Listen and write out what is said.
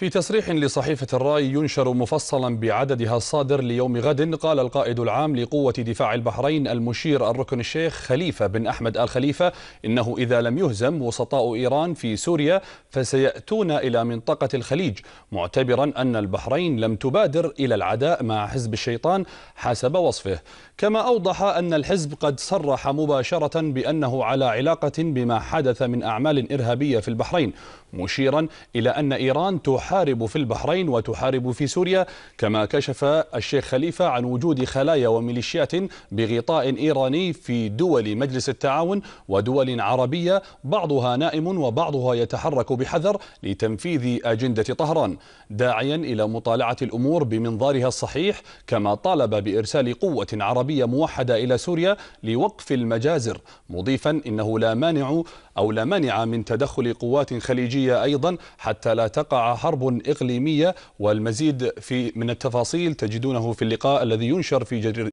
في تصريح لصحيفة الرأي ينشر مفصلا بعددها الصادر ليوم غد قال القائد العام لقوة دفاع البحرين المشير الركن الشيخ خليفة بن أحمد آل خليفة إنه إذا لم يهزم وسطاء إيران في سوريا فسيأتون إلى منطقة الخليج معتبرا أن البحرين لم تبادر إلى العداء مع حزب الشيطان حسب وصفه كما أوضح أن الحزب قد صرح مباشرة بأنه على علاقة بما حدث من أعمال إرهابية في البحرين مشيرا إلى أن إيران تحاول تحارب في البحرين وتحارب في سوريا كما كشف الشيخ خليفة عن وجود خلايا وميليشيات بغطاء إيراني في دول مجلس التعاون ودول عربية بعضها نائم وبعضها يتحرك بحذر لتنفيذ أجندة طهران داعيا إلى مطالعة الأمور بمنظارها الصحيح كما طالب بإرسال قوة عربية موحدة إلى سوريا لوقف المجازر مضيفا إنه لا مانع أو لا مانع من تدخل قوات خليجية أيضا حتى لا تقع حرب حرب إقليمية والمزيد في من التفاصيل تجدونه في اللقاء الذي ينشر في جرير